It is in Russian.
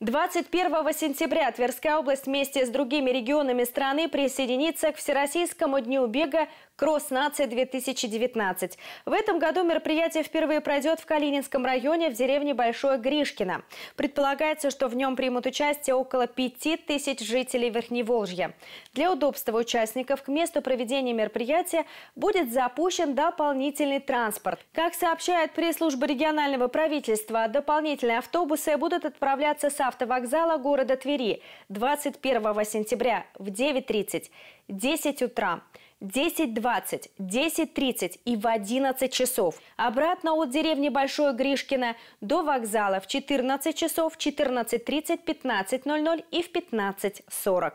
21 сентября Тверская область вместе с другими регионами страны присоединится к Всероссийскому дню бега «Кросс-нация-2019». В этом году мероприятие впервые пройдет в Калининском районе в деревне Большое Гришкино. Предполагается, что в нем примут участие около 5000 жителей Верхневолжья. Для удобства участников к месту проведения мероприятия будет запущен дополнительный транспорт. Как сообщает пресс-служба регионального правительства, дополнительные автобусы будут отправляться с автовокзала города Твери 21 сентября в 9.30, 10 утра, 10.20, 10.30 и в 11 часов. Обратно от деревни Большое Гришкино до вокзала в 14 часов, 14.30, 15.00 и в 15.40.